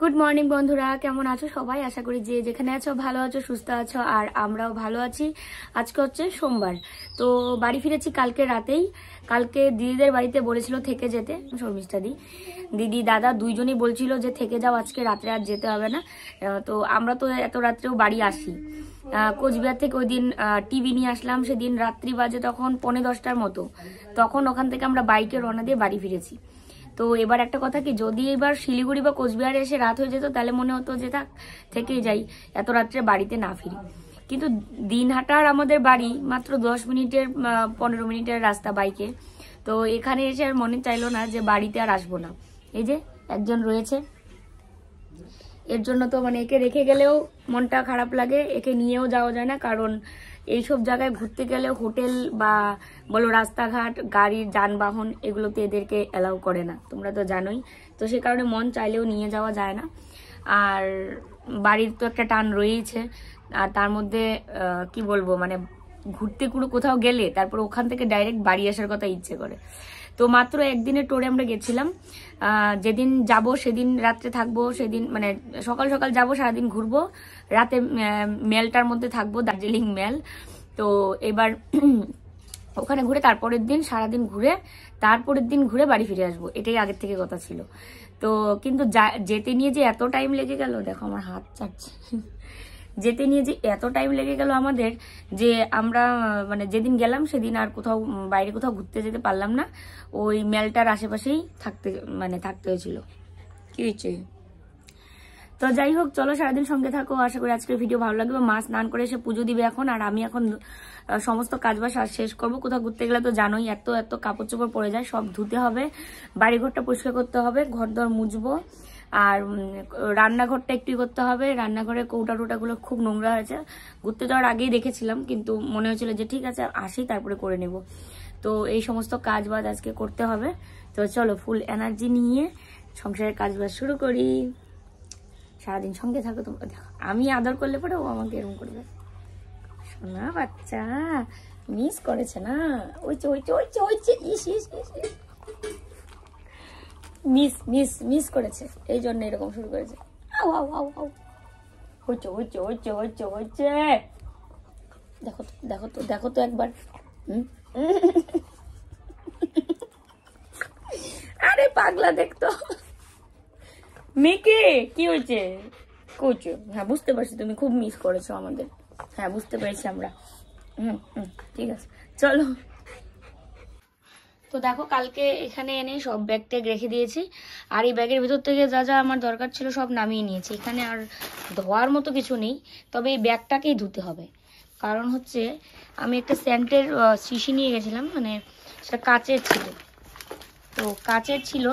good morning বন্ধুরা কেমন আছো সবাই আশা করি যে যেখানে আছো ভালো আছো সুস্থ আছো আর আমরাও ভালো আছি আজকে হচ্ছে সোমবার তো বাড়ি ফিরেছি কালকে রাতেই কালকে দিদিদের বাড়িতে বলেছিল থেকে যেতে শর্মিষ্ঠা দি দিদি দাদা দুইজনই বলছিল যে থেকে যাও আজকে রাত্রে আর যেতে হবে না তো আমরা তো এত রাত্রেও বাড়ি আসি কোচবিহার থেকে ওই দিন টিভি নিয়ে আসলাম সেদিন রাত্রি বাজে তখন পনেরো দশটার মতো তখন ওখান থেকে আমরা বাইকে রওনা দিয়ে বাড়ি ফিরেছি তো এবার একটা কথা কি যদি এবার শিলিগুড়ি বা কোচবিহারে এসে রাত হয়ে যেত তাহলে মনে হতো যে থাক থেকেই যাই এত রাত্রে বাড়িতে না ফিরি কিন্তু দিনহাটার আমাদের বাড়ি মাত্র দশ মিনিটের পনেরো মিনিটের রাস্তা বাইকে তো এখানে এসে আর মনে চাইলো না যে বাড়িতে আর আসবো না এই যে একজন রয়েছে এর জন্য তো মানে একে রেখে গেলেও মনটা খারাপ লাগে একে নিয়েও যাওয়া যায় না কারণ এইসব জায়গায় ঘুরতে গেলে হোটেল বা বলো রাস্তাঘাট গাড়ির যানবাহন এগুলোতে এদেরকে অ্যালাউ করে না তোমরা তো জানোই তো সে কারণে মন চাইলেও নিয়ে যাওয়া যায় না আর বাড়ির তো একটা টান রয়েইছে আর তার মধ্যে কি বলবো মানে ঘুরতে কোনো কোথাও গেলে তারপর ওখান থেকে ডাইরেক্ট বাড়ি আসার কথা ইচ্ছে করে তো মাত্র একদিনের টোরে আমরা গেছিলাম যেদিন যাব সেদিন রাত্রে থাকবো সেদিন মানে সকাল সকাল যাব সারাদিন ঘুরবো রাতে মেলটার মধ্যে থাকবো দার্জিলিং মেল তো এবার ওখানে ঘুরে তারপরের দিন সারাদিন ঘুরে তারপরের দিন ঘুরে বাড়ি ফিরে আসবো এটাই আগের থেকে কথা ছিল তো কিন্তু যেতে নিয়ে যে এত টাইম লেগে গেল দেখো আমার হাত চাটছে যেতে নিয়ে যে এত টাইম লেগে গেল আমাদের যে আমরা মানে যেদিন গেলাম সেদিন আর কোথাও বাইরে কোথাও ঘুরতে যেতে পারলাম না ওই মেলটার আশেপাশেই থাকতে মানে থাকতে হয়েছিল কি হয়েছে তো যাই হোক চলো সারাদিন সঙ্গে থাকো আশা করি আজকের ভিডিও ভালো লাগবে মা স্নান করে এসে পুজো দিবে এখন আর আমি এখন সমস্ত কাজবাজ শেষ করবো কোথাও ঘুরতে গেলে তো জানোই এত এত কাপড় চোপড় পড়ে যায় সব ধুতে হবে বাড়িঘরটা পরিষ্কার করতে হবে ঘর দর মুছবো আর রান্নাঘরটা একটু করতে হবে রান্নাঘরে কৌটা গুলো খুব নোংরা হয়েছে ঘুরতে যাওয়ার আগেই দেখেছিলাম কিন্তু মনে হয়েছিল যে ঠিক আছে আসি তারপরে করে নেব তো এই সমস্ত কাজ বাজ আজকে করতে হবে তো চলো ফুল এনার্জি নিয়ে সংসারের কাজ বাজ শুরু করি সারাদিন সঙ্গে থাকো তোমরা দেখো আমি আদর করলে পরে ও আমাকে এরকম করবে সোনা বাচ্চা মিস করেছে না ওই চো ওই চো ওই চো ওই ইস ইস ইস মিস মিস মিস করেছে এই জন্য এরকম শুরু করেছে আও আও আও আও হচ্ছে হচ্ছে হচ্ছে ওই হচ্ছে দেখো তো দেখো তো দেখো তো একবার আরে পাগলা দেখতো মেকে কি হয়েছে কোচো হ্যাঁ বুঝতে পারছি তুমি খুব মিস করেছো আমাদের হ্যাঁ বুঝতে পেরেছি আমরা হুম হুম ঠিক আছে চলো তো দেখো কালকে এখানে এনে সব ব্যাগ ট্যাগ রেখে দিয়েছি আর এই ব্যাগের ভিতর থেকে যা যা আমার দরকার ছিল সব নামিয়ে নিয়েছি এখানে আর ধোয়ার মতো কিছু নেই তবে এই ব্যাগটাকেই ধুতে হবে কারণ হচ্ছে আমি একটা স্যান্টের শিশি নিয়ে গেছিলাম মানে সেটা কাচের ছিল তো কাচের ছিল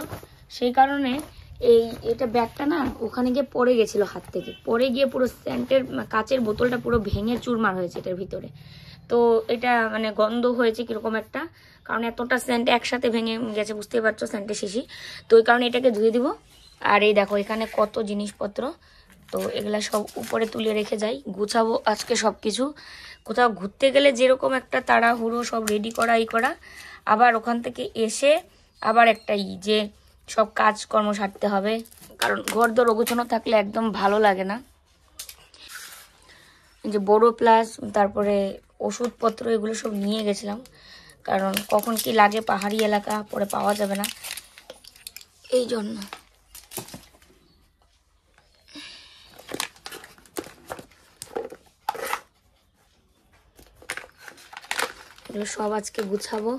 সেই কারণে এই এটা ব্যাগটা না ওখানে গিয়ে পড়ে গেছিলো হাত থেকে পড়ে গিয়ে পুরো স্যান্টের কাচের বোতলটা পুরো ভেঙে চুরমার হয়েছে এটার ভিতরে তো এটা মানে গন্ধ হয়েছে কীরকম একটা কারণ এতটা স্যান্ট একসাথে ভেঙে গেছে বুঝতেই পারছো স্যান্টের শিশি তো ওই কারণে এটাকে ধুয়ে দিব আর এই দেখো এখানে কত জিনিসপত্র তো এগুলা সব উপরে তুলে রেখে যাই গুছাবো আজকে সব কিছু কোথাও ঘুরতে গেলে যেরকম একটা তাড়াহুড়ো সব রেডি করা ই করা আবার ওখান থেকে এসে আবার একটা ই যে সব কাজকর্ম সারতে হবে কারণ ঘর দর অগোছানো থাকলে একদম ভালো লাগে না যে বড়ো প্লাস তারপরে ওষুধপত্র এগুলো সব নিয়ে গেছিলাম কারণ কখন কি লাগে পাহাড়ি এলাকা পরে পাওয়া যাবে না এই জন্য সব আজকে গুছাবো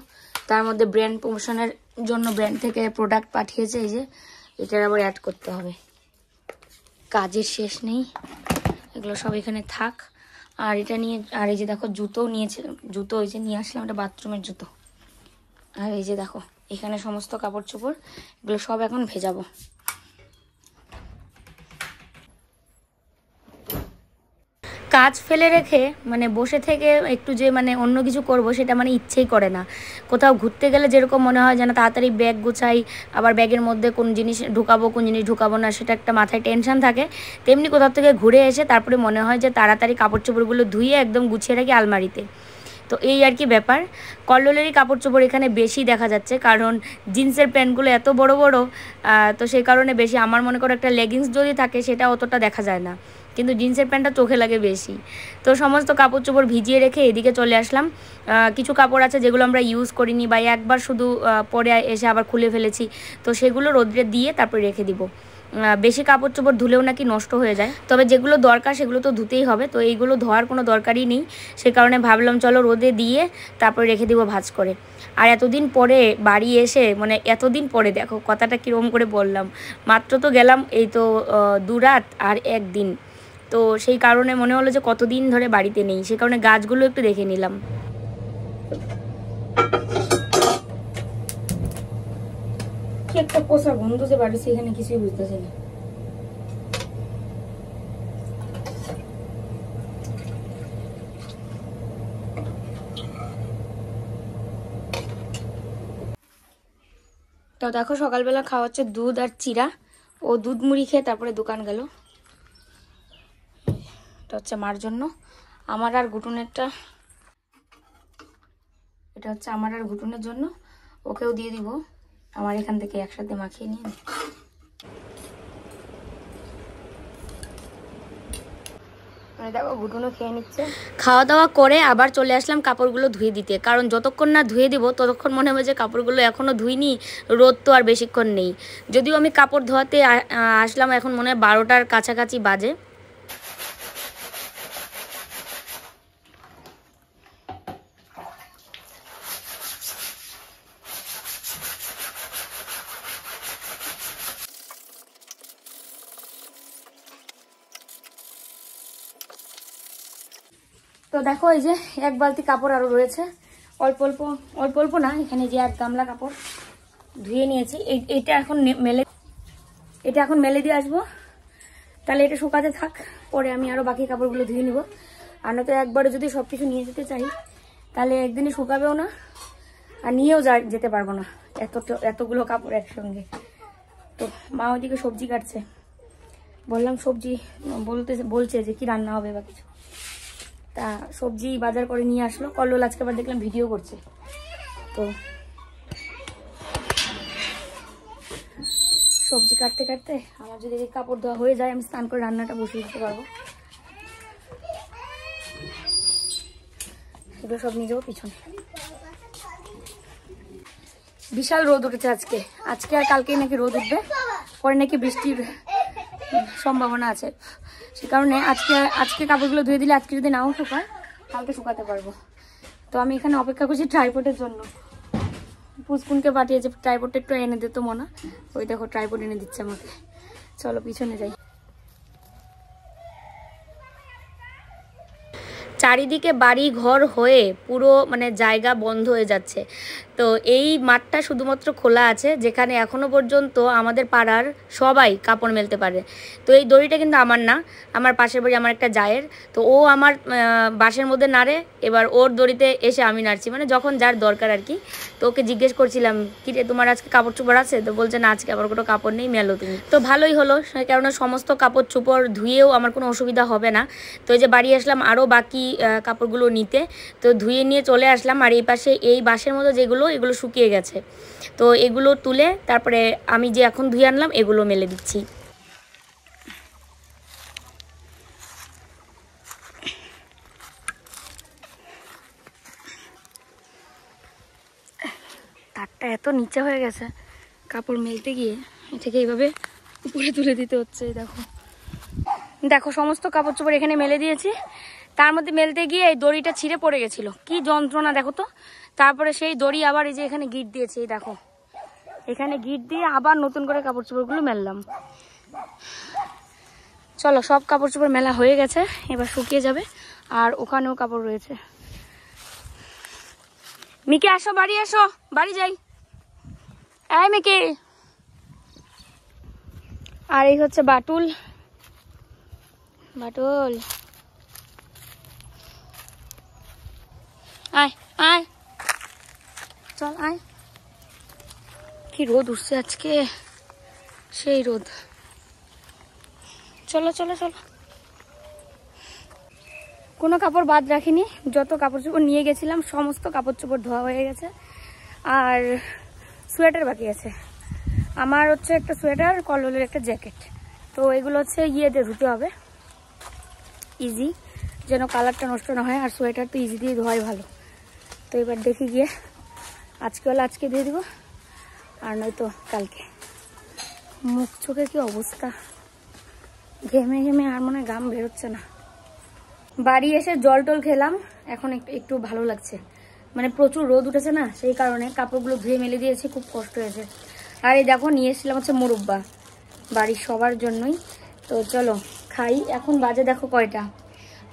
তার মধ্যে ব্র্যান্ড প্রমোশনের জন্য ব্র্যান্ড থেকে প্রোডাক্ট পাঠিয়েছে এই যে এটার আবার অ্যাড করতে হবে কাজের শেষ নেই এগুলো সব এখানে থাক আর এটা নিয়ে আর এই যে দেখো জুতোও নিয়েছে জুতো ওই যে নিয়ে আসলাম এটা বাথরুমের জুতো আর এই যে দেখো এখানে সমস্ত কাপড় চোপড় এগুলো সব এখন ভেজাবো কাজ ফেলে রেখে মানে বসে থেকে একটু যে মানে অন্য কিছু করব সেটা মানে ইচ্ছেই করে না কোথাও ঘুরতে গেলে যেরকম মনে হয় যেন তাড়াতাড়ি ব্যাগ গুছাই আবার ব্যাগের মধ্যে কোন জিনিস ঢুকাবো কোন জিনিস ঢুকাবো না সেটা একটা মাথায় টেনশন থাকে তেমনি কোথাও থেকে ঘুরে এসে তারপরে মনে হয় যে তাড়াতাড়ি কাপড় চোপড়গুলো ধুয়ে একদম গুছিয়ে রাখি আলমারিতে তো এই আর কি ব্যাপার কল্লোলেরই কাপড় চোপড় এখানে বেশি দেখা যাচ্ছে কারণ জিন্সের প্যান্টগুলো এত বড় বড় তো সেই কারণে বেশি আমার মনে করো একটা লেগিংস যদি থাকে সেটা অতটা দেখা যায় না কিন্তু জিন্সের প্যান্টটা চোখে লাগে বেশি তো সমস্ত কাপড় চোপড় ভিজিয়ে রেখে এদিকে চলে আসলাম কিছু কাপড় আছে যেগুলো আমরা ইউজ করিনি বা একবার শুধু পরে এসে আবার খুলে ফেলেছি তো সেগুলো রোদ্রে দিয়ে তারপরে রেখে দিব বেশি কাপড় চোপড় ধুলেও নাকি নষ্ট হয়ে যায় তবে যেগুলো দরকার সেগুলো তো ধুতেই হবে তো এইগুলো ধোয়ার কোনো দরকারই নেই সে কারণে ভাবলাম চলো রোদে দিয়ে তারপরে রেখে দিব ভাজ করে আর এতদিন পরে বাড়ি এসে মানে এতদিন পরে দেখো কথাটা কীরকম করে বললাম মাত্র তো গেলাম এই তো দুরাত আর একদিন তো সেই কারণে মনে হলো যে কতদিন ধরে বাড়িতে নেই সে কারণে গাছগুলো একটু দেখে নিলাম একটা পোষা বন্ধু যে বাড়িতে এখানে কিছুই বুঝতেছি না তো দেখো সকালবেলা খাওয়া হচ্ছে দুধ আর চিরা ও দুধ মুড়ি খেয়ে তারপরে দোকান গেল এটা হচ্ছে মার জন্য আমার আর গুটুনেরটা এটা হচ্ছে আমার আর ঘুটুনের জন্য ওকেও দিয়ে দিব আমার এখান থেকে একসাথে মাখিয়ে নিয়ে মানে খাওয়া দাওয়া করে আবার চলে আসলাম কাপড়গুলো ধুয়ে দিতে কারণ যতক্ষণ না ধুয়ে দিব ততক্ষণ মনে হবে যে কাপড়গুলো এখনও ধুইনি রোদ তো আর বেশিক্ষণ নেই যদিও আমি কাপড় ধোয়াতে আসলাম এখন মনে হয় বারোটার কাছাকাছি বাজে দেখো এই যে এক বালতি কাপড় আরও রয়েছে অল্প অল্প অল্প অল্প না এখানে যে এক গামলা কাপড় ধুয়ে নিয়েছি এটা এখন মেলে এটা এখন মেলে দিয়ে আসবো তাহলে এটা শুকাতে থাক পরে আমি আরও বাকি কাপড়গুলো ধুয়ে নিব আর নয়তো একবারে যদি সব কিছু নিয়ে যেতে চাই তাহলে একদিনই শুকাবেও না আর নিয়েও যেতে পারবো না এত এতগুলো কাপড় একসঙ্গে তো মা ওইদিকে সবজি কাটছে বললাম সবজি বলতে বলছে যে কি রান্না হবে বা কিছু তা সবজি বাজার করে নিয়ে আসলো কল্লোল আজকে আবার দেখলাম ভিডিও করছে তো সবজি কাটতে কাটতে আমার যদি কাপড় ধোয়া হয়ে যায় আমি স্নান করে রান্নাটা বসিয়ে দিতে পারবো এগুলো সব নিয়ে যাবো পিছনে বিশাল রোদ উঠেছে আজকে আজকে আর কালকেই নাকি রোদ উঠবে পরে নাকি বৃষ্টির সম্ভাবনা আছে সে কারণে আজকে আজকে কাপড়গুলো ধুয়ে দিলে আজকে যদি নাও শুকায় কালকে শুকাতে পারবো তো আমি এখানে অপেক্ষা করছি ট্রাইপোর্টের জন্য পুচকুনকে পাঠিয়েছে ট্রাইপোর্টটা একটু এনে দিত মনা ওই দেখো ট্রাইপোর্ট এনে দিচ্ছে আমাকে চলো পিছনে যাই চারিদিকে বাড়ি ঘর হয়ে পুরো মানে জায়গা বন্ধ হয়ে যাচ্ছে তো এই মাঠটা শুধুমাত্র খোলা আছে যেখানে এখনও পর্যন্ত আমাদের পাড়ার সবাই কাপড় মেলতে পারে তো এই দড়িটা কিন্তু আমার না আমার পাশের বাড়ি আমার একটা জায়ের তো ও আমার বাঁশের মধ্যে নাড়ে এবার ওর দড়িতে এসে আমি নাড়ছি মানে যখন যার দরকার আর কি তো ওকে জিজ্ঞেস করছিলাম কি রে তোমার আজকে কাপড় চোপড় আছে তো বলছে না আজকে আবার কোনো কাপড় নেই মেলো তুমি তো ভালোই হলো কেননা সমস্ত কাপড় চোপড় ধুয়েও আমার কোনো অসুবিধা হবে না তো এই যে বাড়ি আসলাম আরও বাকি কাপড়গুলো নিতে তো ধুয়ে নিয়ে চলে আসলাম আর এই পাশে এই বাঁশের মতো যেগুলো হলো এগুলো শুকিয়ে গেছে তো এগুলো তুলে তারপরে আমি যে এখন ধুয়ে আনলাম এগুলো মেলে দিচ্ছি তারটা এত নিচে হয়ে গেছে কাপড় মেলতে গিয়ে এটাকে এইভাবে উপরে তুলে দিতে হচ্ছে দেখো দেখো সমস্ত কাপড় চোপড় এখানে মেলে দিয়েছি তার মধ্যে মেলতে গিয়ে এই দড়িটা ছিঁড়ে পড়ে গেছিল কি যন্ত্রণা দেখো তো তারপরে সেই দড়ি আবার এই যে এখানে গিট দিয়েছে এই দেখো এখানে গিট দিয়ে আবার নতুন করে কাপড় চোপড়গুলো মেললাম চলো সব কাপড় চোপড় মেলা হয়ে গেছে এবার শুকিয়ে যাবে আর ওখানেও কাপড় রয়েছে মিকে আসো বাড়ি আসো বাড়ি যাই এই মিকে আর এই হচ্ছে বাটুল বাটুল আয় আয় চল আয় কি রোদ উঠছে আজকে সেই রোদ চলো চলো চলো কোনো কাপড় বাদ রাখিনি যত কাপড় চোপড় নিয়ে গেছিলাম সমস্ত কাপড় চোপড় ধোয়া হয়ে গেছে আর সোয়েটার বাকি আছে আমার হচ্ছে একটা সোয়েটার কললের একটা জ্যাকেট তো এগুলো হচ্ছে ইয়ে দিয়ে ধুতে হবে ইজি যেন কালারটা নষ্ট না হয় আর সোয়েটার তো ইজি দিয়ে ধোয়াই ভালো তো এবার দেখি গিয়ে আজকে হলে আজকে দিয়ে দিব আর নয়তো কালকে মুখ চোখে কি অবস্থা ঘেমে ঘেমে আর মনে গাম বেরোচ্ছে না বাড়ি এসে জল টল খেলাম এখন একটু একটু ভালো লাগছে মানে প্রচুর রোদ উঠেছে না সেই কারণে কাপড়গুলো ধুয়ে মেলে দিয়েছি খুব কষ্ট হয়েছে আর এই দেখো নিয়ে এসেছিলাম হচ্ছে মুরব্বা বাড়ির সবার জন্যই তো চলো খাই এখন বাজে দেখো কয়টা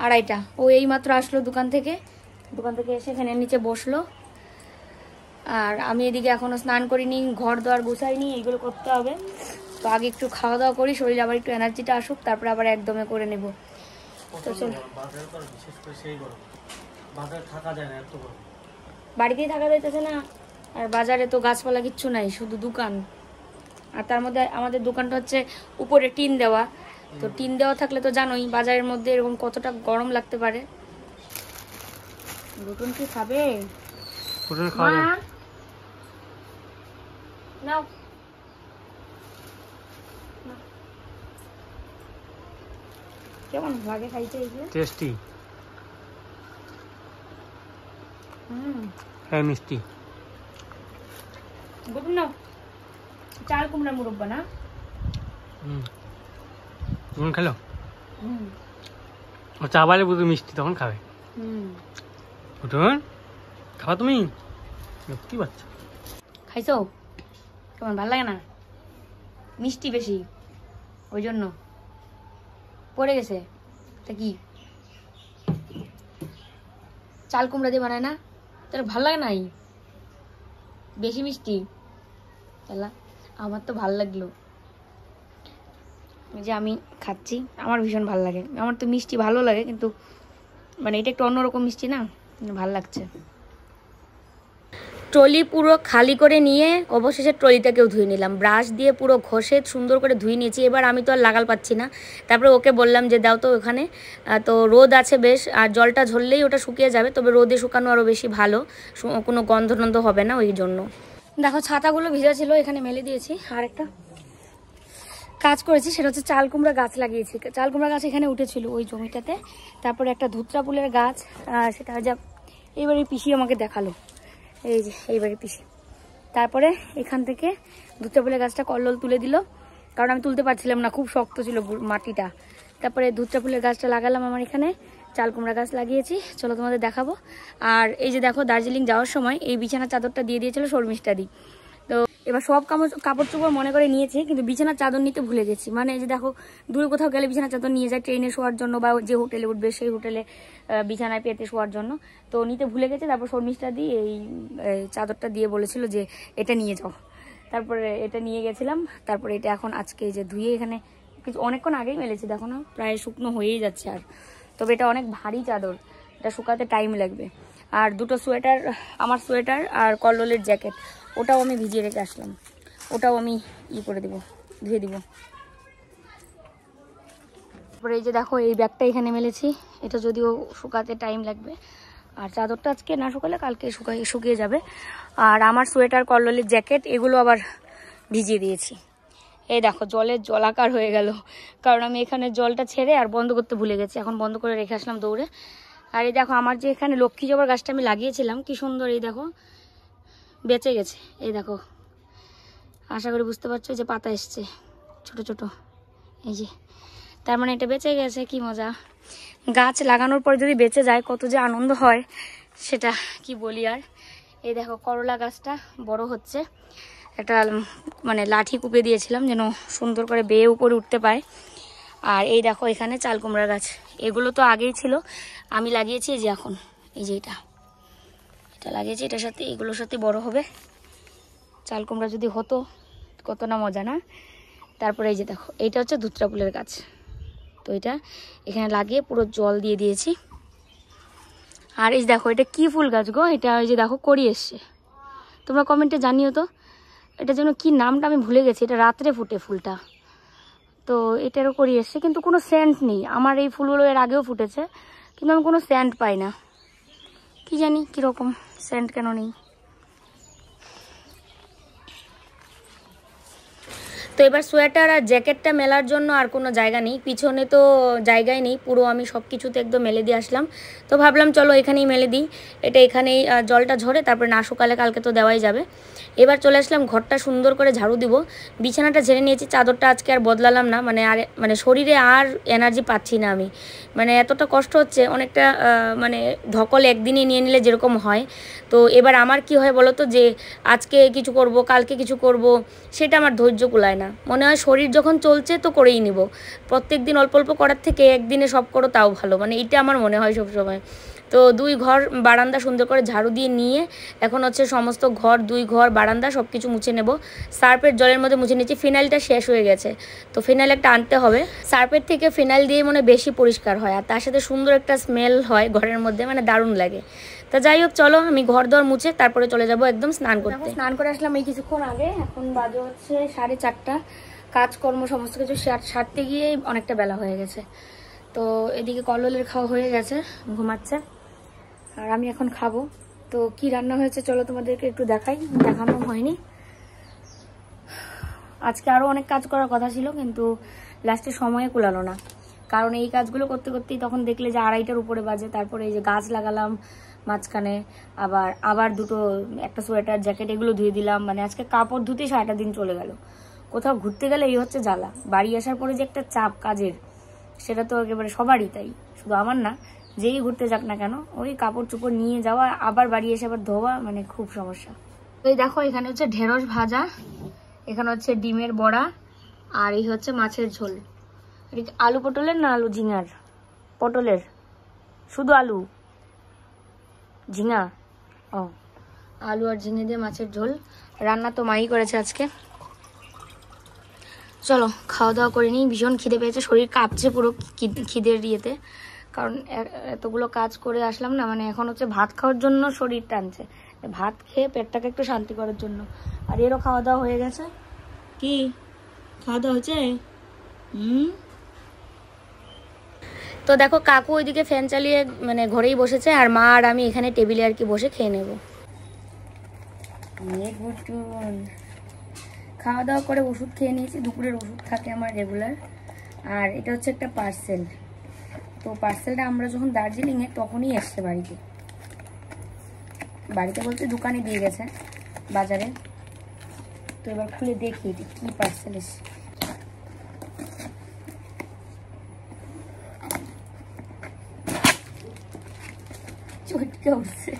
আড়াইটা ও এই মাত্র আসলো দোকান থেকে দোকান থেকে এসে ফ্যানের নিচে বসলো আর আমি এদিকে এখনও স্নান করিনি ঘর দোয়ার গুছাইনি এগুলো করতে হবে তো আগে একটু খাওয়া দাওয়া করি শরীরে আবার একটু এনার্জিটা আসুক তারপর আবার একদমে করে নেব তো চলো বাড়িতেই থাকা যাইতেছে না আর বাজারে তো গাছপালা কিচ্ছু নাই শুধু দোকান আর তার মধ্যে আমাদের দোকানটা হচ্ছে উপরে টিন দেওয়া তো টিন দেওয়া থাকলে তো জানোই বাজারের মধ্যে এরকম কতটা গরম লাগতে পারে রুটুন কি খাবে খাবে নাও কেমন লাগে খাইতে এই যে টেস্টি হুম হ্যাঁ মিষ্টি গুটুন নাও চাল কুমড়া মুরব্বা না হুম তুমি খেলো হুম চা বালে বুঝে মিষ্টি তখন খাবে হুম তুমি কি খাইছো তোমার লাগে না মিষ্টি বেশি ওই জন্য পড়ে গেছে তা কি চাল কুমড়া দিয়ে বানায় না তোর ভাল লাগে নাই বেশি মিষ্টি আমার তো ভাল লাগলো যে আমি খাচ্ছি আমার ভীষণ ভাল লাগে আমার তো মিষ্টি ভালো লাগে কিন্তু মানে এটা একটু অন্যরকম মিষ্টি না ভাল লাগছে ট্রলি পুরো খালি করে নিয়ে অবশেষে ট্রলিটাকেও ধুয়ে নিলাম ব্রাশ দিয়ে পুরো ঘষে সুন্দর করে ধুয়ে নিয়েছি এবার আমি তো আর লাগাল পাচ্ছি না তারপরে ওকে বললাম যে দাও তো ওখানে তো রোদ আছে বেশ আর জলটা ঝরলেই ওটা শুকিয়ে যাবে তবে রোদে শুকানো আরও বেশি ভালো কোনো গন্ধনন্ধ হবে না ওই জন্য দেখো ছাতাগুলো ভিজা ছিল এখানে মেলে দিয়েছি আর একটা কাজ করেছি সেটা হচ্ছে চাল কুমড়া গাছ লাগিয়েছি চাল কুমড়া গাছ এখানে উঠেছিল ওই জমিটাতে তারপরে একটা ধুতরা ফুলের গাছ সেটা যা এইবারে পিসি আমাকে দেখালো এই যে এইবারে পিসি তারপরে এখান থেকে ধুতরা ফুলের গাছটা কল্লল তুলে দিল কারণ আমি তুলতে পারছিলাম না খুব শক্ত ছিল মাটিটা তারপরে ধুতরা ফুলের গাছটা লাগালাম আমার এখানে চাল কুমড়া গাছ লাগিয়েছি চলো তোমাদের দেখাবো আর এই যে দেখো দার্জিলিং যাওয়ার সময় এই বিছানা চাদরটা দিয়ে দিয়েছিল শর্মিষ্ঠাদি তো এবার সব কাপড় কাপড় চোপড় মনে করে নিয়েছে কিন্তু বিছানার চাদর নিতে ভুলে গেছি মানে যে দেখো দূরে কোথাও গেলে বিছানার চাদর নিয়ে যায় ট্রেনে শোয়ার জন্য বা যে হোটেলে উঠবে সেই হোটেলে বিছানায় পেতে শোয়ার জন্য তো নিতে ভুলে গেছে তারপর শর্মিষ্ঠা দিয়ে এই চাদরটা দিয়ে বলেছিল যে এটা নিয়ে যাও তারপরে এটা নিয়ে গেছিলাম তারপরে এটা এখন আজকে যে ধুয়ে এখানে কিছু অনেকক্ষণ আগেই মেলেছে দেখো না প্রায় শুকনো হয়েই যাচ্ছে আর তবে এটা অনেক ভারী চাদর এটা শুকাতে টাইম লাগবে আর দুটো সোয়েটার আমার সোয়েটার আর কল্লোলের জ্যাকেট ওটাও আমি ভিজিয়ে রেখে আসলাম ওটাও আমি ই করে দিব ধুয়ে দিব তারপরে এই যে দেখো এই ব্যাগটা এখানে মেলেছি এটা যদিও শুকাতে টাইম লাগবে আর চাদরটা আজকে না শুকালে কালকে শুকাই শুকিয়ে যাবে আর আমার সোয়েটার কললের জ্যাকেট এগুলো আবার ভিজিয়ে দিয়েছি এই দেখো জলের জলাকার হয়ে গেল কারণ আমি এখানে জলটা ছেড়ে আর বন্ধ করতে ভুলে গেছি এখন বন্ধ করে রেখে আসলাম দৌড়ে আর এই দেখো আমার যে এখানে লক্ষ্মী জবার গাছটা আমি লাগিয়েছিলাম কি সুন্দর এই দেখো বেঁচে গেছে এই দেখো আশা করি বুঝতে পারছো যে পাতা এসছে ছোট ছোট এই যে তার মানে এটা বেঁচে গেছে কি মজা গাছ লাগানোর পর যদি বেঁচে যায় কত যে আনন্দ হয় সেটা কি বলি আর এই দেখো করলা গাছটা বড় হচ্ছে একটা মানে লাঠি কুপে দিয়েছিলাম যেন সুন্দর করে বেয়ে উপরে উঠতে পায় আর এই দেখো এখানে চাল কুমড়া গাছ এগুলো তো আগেই ছিল আমি লাগিয়েছি যে এখন এই যে এটা যা লাগিয়েছি এটার সাথে এগুলোর সাথে বড় হবে চাল কুমড়া যদি হতো কত না মজা না তারপরে এই যে দেখো এইটা হচ্ছে ধুতরা ফুলের গাছ তো এটা এখানে লাগিয়ে পুরো জল দিয়ে দিয়েছি আর এই দেখো এটা কি ফুল গাছ গো এটা ওই যে দেখো করি এসছে তোমরা কমেন্টে জানিও তো এটা যেন কি নামটা আমি ভুলে গেছি এটা রাত্রে ফুটে ফুলটা তো এটারও করি এসছে কিন্তু কোনো স্যান্ট নেই আমার এই ফুলগুলো এর আগেও ফুটেছে কিন্তু আমি কোনো স্যান্ট পাই না কি জানি কীরকম সেন্ট কেন নেই তো এবার সোয়েটার আর জ্যাকেটটা মেলার জন্য আর কোনো জায়গা নেই পিছনে তো জায়গায় নেই পুরো আমি সব কিছুতে একদম মেলে দিয়ে আসলাম তো ভাবলাম চলো এখানেই মেলে দিই এটা এখানেই জলটা ঝরে তারপরে না সকালে কালকে তো দেওয়াই যাবে এবার চলে আসলাম ঘরটা সুন্দর করে ঝাড়ু দিব বিছানাটা ঝেড়ে নিয়েছি চাদরটা আজকে আর বদলালাম না মানে আর মানে শরীরে আর এনার্জি পাচ্ছি না আমি মানে এতটা কষ্ট হচ্ছে অনেকটা মানে ধকল একদিনে নিয়ে নিলে যেরকম হয় তো এবার আমার কি হয় বলো তো যে আজকে কিছু করব কালকে কিছু করব সেটা আমার ধৈর্য কুলায় না মনে হয় শরীর যখন চলছে তো করেই নিব প্রত্যেক দিন অল্প অল্প করার থেকে একদিনে সব করো তাও ভালো মানে এটা আমার মনে হয় সবসময় তো দুই ঘর বারান্দা সুন্দর করে ঝাড়ু দিয়ে নিয়ে এখন হচ্ছে সমস্ত ঘর দুই ঘর বারান্দা সব কিছু মুছে নেব সার্পের জলের মধ্যে মুছে নিচ্ছি ফিনাইলটা শেষ হয়ে গেছে তো ফিনাইল একটা আনতে হবে সার্পের থেকে ফিনাইল দিয়ে মনে বেশি পরিষ্কার হয় আর তার সাথে সুন্দর একটা স্মেল হয় ঘরের মধ্যে মানে দারুণ লাগে তা যাই হোক চলো আমি ঘর দর মুছে তারপরে চলে যাব একদম স্নান করতে স্নান করে আসলাম এই কিছুক্ষণ আগে এখন বাজে হচ্ছে সাড়ে চারটা কাজকর্ম সমস্ত কিছু সারতে গিয়ে অনেকটা বেলা হয়ে গেছে তো এদিকে কললের খাওয়া হয়ে গেছে ঘুমাচ্ছে আর আমি এখন খাবো তো কি রান্না হয়েছে চলো তোমাদেরকে একটু দেখাই দেখানো হয়নি আজকে আরও অনেক কাজ করার কথা ছিল কিন্তু লাস্টে সময়ে কুলালো না কারণ এই কাজগুলো করতে করতেই তখন দেখলে যে আড়াইটার উপরে বাজে তারপরে এই যে গাছ লাগালাম মাঝখানে আবার আবার দুটো একটা সোয়েটার জ্যাকেট এগুলো ধুয়ে দিলাম মানে আজকে কাপড় ধুতেই সারাটা দিন চলে গেল কোথাও ঘুরতে গেলে এই হচ্ছে জ্বালা বাড়ি আসার পরে যে একটা চাপ কাজের সেটা তো একেবারে সবারই তাই শুধু আমার না যেই ঘুরতে যাক না কেন ওই কাপড় চোপড় নিয়ে যাওয়া আবার বাড়ি এসে আবার ধোয়া মানে খুব সমস্যা এই দেখো এখানে হচ্ছে ঢেঁড়স ভাজা এখানে হচ্ছে ডিমের বড়া আর এই হচ্ছে মাছের ঝোল আলু পটলের না আলু ঝিঙার পটলের শুধু আলু ঝিঙা ও আলু আর ঝিঙে দিয়ে মাছের ঝোল রান্না তো মাই করেছে আজকে চলো খাওয়া দাওয়া করে নিই ভীষণ খিদে পেয়েছে শরীর কাঁপছে পুরো খিদের ইয়েতে কারণ এতগুলো কাজ করে আসলাম না মানে এখন হচ্ছে ভাত খাওয়ার জন্য শরীর টানছে ভাত খেয়ে পেটটাকে একটু শান্তি করার জন্য আর এরও খাওয়া দাওয়া হয়ে গেছে কি খাওয়া দাওয়া হচ্ছে হুম তো দেখো কাকু ওইদিকে ফ্যান চালিয়ে মানে ঘরেই বসেছে আর মা আর আমি এখানে টেবিলে আর কি বসে খেয়ে নেব খাওয়া দাওয়া করে ওষুধ খেয়ে নিয়েছি দুপুরের ওষুধ থাকে আমার রেগুলার আর এটা হচ্ছে একটা পার্সেল তো পার্সেলটা আমরা যখন দার্জিলিংয়ে তখনই এসছে বাড়িতে বাড়িতে বলতে দোকানে দিয়ে গেছে বাজারে তো এবার খুলে দেখি এটা কী পার্সেল এসছে চটকে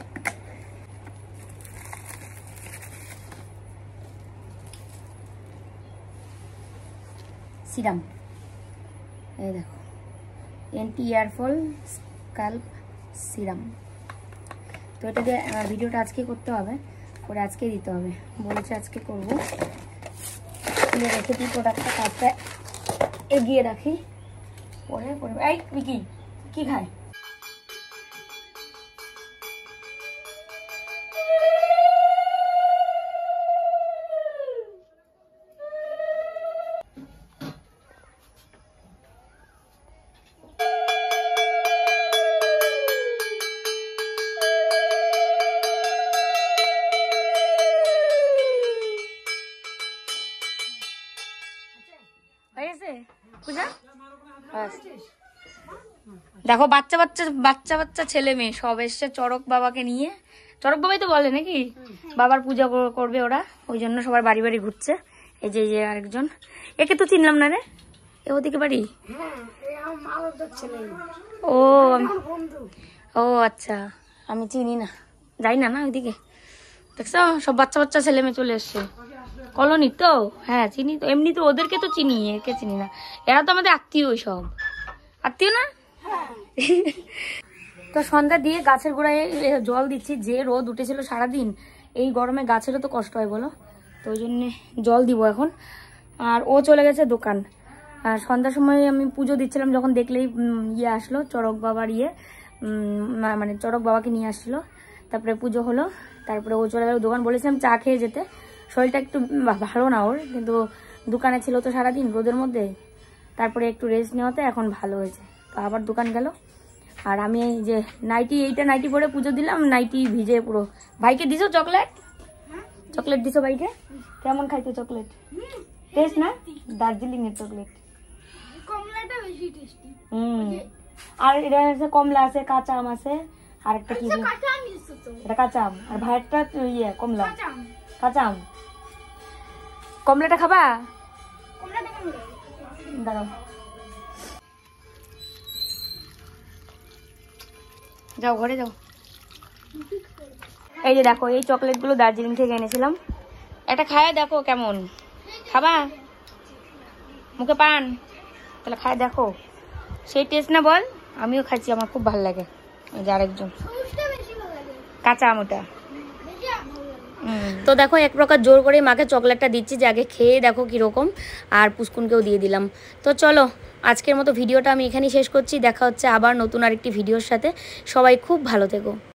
সিরাম টিয়ারফল স্কাল্প সিরাম তো এটা দিয়ে ভিডিওটা আজকে করতে হবে করে আজকে দিতে হবে বলেছে আজকে করবো রেখে দিই প্রোডাক্টটা কাজটা এগিয়ে রাখি পরে করবো এই কি কি খায় দেখো বাচ্চা বাচ্চা বাচ্চা বাচ্চা ছেলে মেয়ে সব এসছে চরক বাবাকে নিয়ে চরক বাবাই তো বলে নাকি বাবার পূজা করবে ওরা ওই জন্য সবার বাড়ি বাড়ি ঘুরছে এই যে এই যে আরেকজন একে তো চিনলাম না রে এ ওদিকে বাড়ি ও ও আচ্ছা আমি চিনি না যাই না না ওইদিকে দেখছো সব বাচ্চা বাচ্চা ছেলে মেয়ে চলে এসছে কলোনি তো হ্যাঁ চিনি তো এমনি তো ওদেরকে তো চিনি একে চিনি না এরা তো আমাদের আত্মীয় সব আত্মীয় না তো সন্ধ্যা দিয়ে গাছের গোড়ায় জল দিচ্ছি যে রোদ উঠেছিল সারাদিন এই গরমে গাছেরও তো কষ্ট হয় বলো তো ওই জন্যে জল দিব এখন আর ও চলে গেছে দোকান আর সন্ধ্যার সময় আমি পুজো দিচ্ছিলাম যখন দেখলেই ইয়ে আসলো চড়ক বাবার ইয়ে মানে চড়ক বাবাকে নিয়ে আসলো তারপরে পুজো হলো তারপরে ও চলে গেল দোকান বলেছিলাম চা খেয়ে যেতে শরীরটা একটু ভালো না ওর কিন্তু দোকানে ছিল তো সারাদিন রোদের মধ্যে তারপরে একটু রেস্ট নেওয়াতে এখন ভালো হয়েছে তো আবার দোকান গেল আর আমি এই যে নাইটি এইটা নাইটি পরে পুজো দিলাম নাইটি ভিজে পুরো ভাইকে দিছো চকলেট চকলেট দিছো ভাইকে কেমন খাইতে চকলেট টেস্ট না দার্জিলিং এর চকলেট হুম আর এটা আছে কমলা আছে কাঁচা আম আছে আর একটা কি আচ্ছা, এটা কাঁচা আম আর ভাইয়েরটা ইয়ে কমলা কাঁচা আম কমলাটা খাবা দাঁড়াও যাও ঘরে যাও এই যে দেখো এই গুলো দার্জিলিং থেকে এনেছিলাম এটা খায় দেখো কেমন খাবা মুখে পান তাহলে খায় দেখো সেই টেস্ট না বল আমিও খাচ্ছি আমার খুব ভালো লাগে যে আরেকজন কাঁচা আমটা তো দেখো এক প্রকার জোর করে মাকে চকলেটটা দিচ্ছি যে আগে খেয়ে দেখো কীরকম আর পুষ্কুনকেও দিয়ে দিলাম তো চলো আজকের মতো ভিডিওটা আমি এখানেই শেষ করছি দেখা হচ্ছে আবার নতুন আরেকটি ভিডিওর সাথে সবাই খুব ভালো থেকো